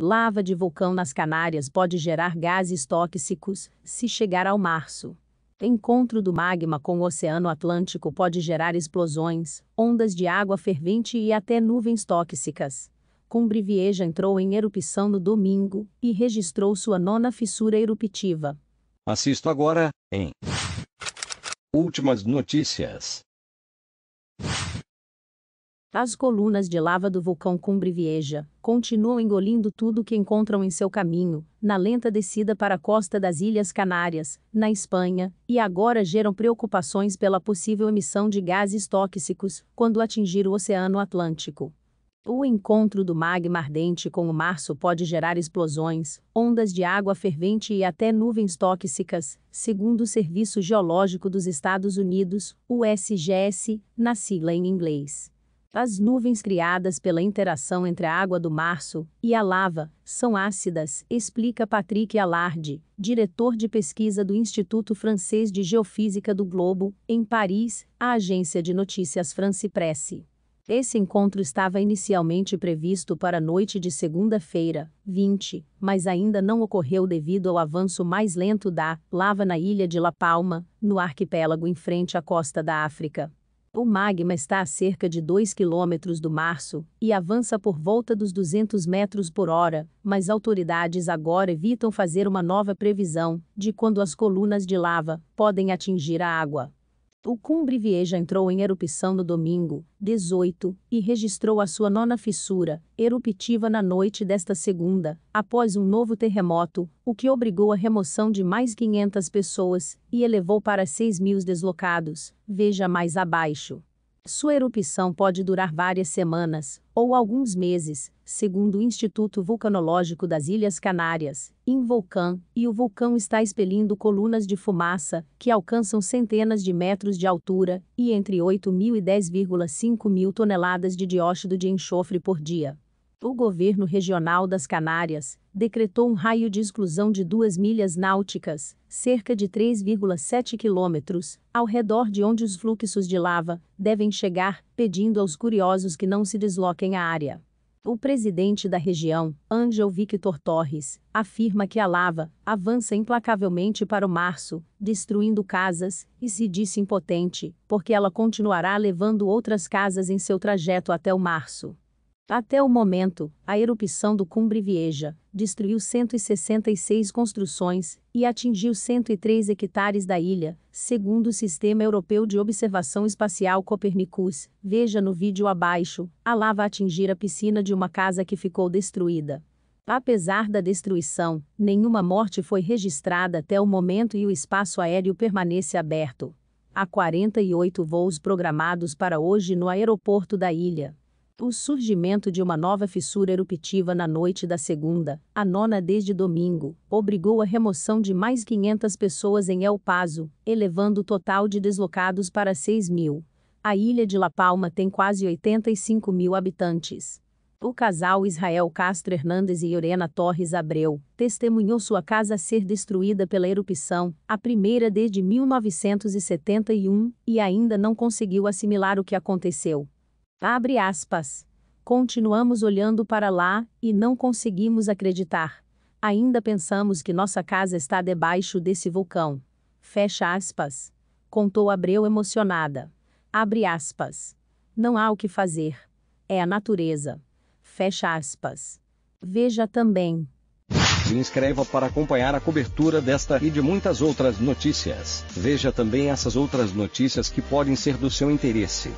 Lava de vulcão nas Canárias pode gerar gases tóxicos se chegar ao março. Encontro do magma com o Oceano Atlântico pode gerar explosões, ondas de água fervente e até nuvens tóxicas. Cumbre Vieja entrou em erupção no domingo e registrou sua nona fissura eruptiva. Assisto agora em Últimas notícias. As colunas de lava do vulcão Cumbre Vieja continuam engolindo tudo que encontram em seu caminho, na lenta descida para a costa das Ilhas Canárias, na Espanha, e agora geram preocupações pela possível emissão de gases tóxicos quando atingir o Oceano Atlântico. O encontro do magma ardente com o março pode gerar explosões, ondas de água fervente e até nuvens tóxicas, segundo o Serviço Geológico dos Estados Unidos, USGS, na sigla em inglês. As nuvens criadas pela interação entre a água do março e a lava são ácidas, explica Patrick Allard, diretor de pesquisa do Instituto Francês de Geofísica do Globo, em Paris, a agência de notícias France Presse. Esse encontro estava inicialmente previsto para a noite de segunda-feira, 20, mas ainda não ocorreu devido ao avanço mais lento da lava na ilha de La Palma, no arquipélago em frente à costa da África. O magma está a cerca de 2 km do março e avança por volta dos 200 metros por hora, mas autoridades agora evitam fazer uma nova previsão de quando as colunas de lava podem atingir a água. O Cumbre Vieja entrou em erupção no domingo, 18, e registrou a sua nona fissura, eruptiva na noite desta segunda, após um novo terremoto, o que obrigou a remoção de mais 500 pessoas e elevou para 6 mil deslocados, veja mais abaixo. Sua erupção pode durar várias semanas ou alguns meses, segundo o Instituto Vulcanológico das Ilhas Canárias, Vulcão, e o vulcão está expelindo colunas de fumaça que alcançam centenas de metros de altura e entre 8.000 e 10,5 mil toneladas de dióxido de enxofre por dia o governo regional das Canárias decretou um raio de exclusão de duas milhas náuticas, cerca de 3,7 quilômetros, ao redor de onde os fluxos de lava devem chegar, pedindo aos curiosos que não se desloquem à área. O presidente da região, Angel Victor Torres, afirma que a lava avança implacavelmente para o março, destruindo casas, e se disse impotente, porque ela continuará levando outras casas em seu trajeto até o março. Até o momento, a erupção do Cumbre Vieja destruiu 166 construções e atingiu 103 hectares da ilha, segundo o Sistema Europeu de Observação Espacial Copernicus. Veja no vídeo abaixo, a lava atingir a piscina de uma casa que ficou destruída. Apesar da destruição, nenhuma morte foi registrada até o momento e o espaço aéreo permanece aberto. Há 48 voos programados para hoje no aeroporto da ilha o surgimento de uma nova fissura eruptiva na noite da segunda, a nona desde domingo, obrigou a remoção de mais 500 pessoas em El Paso, elevando o total de deslocados para 6 mil. A ilha de La Palma tem quase 85 mil habitantes. O casal Israel Castro Hernandes e Lorena Torres Abreu testemunhou sua casa ser destruída pela erupção, a primeira desde 1971, e ainda não conseguiu assimilar o que aconteceu. Abre aspas. Continuamos olhando para lá e não conseguimos acreditar. Ainda pensamos que nossa casa está debaixo desse vulcão. Fecha aspas. Contou Abreu emocionada. Abre aspas. Não há o que fazer. É a natureza. Fecha aspas. Veja também. Se inscreva para acompanhar a cobertura desta e de muitas outras notícias. Veja também essas outras notícias que podem ser do seu interesse.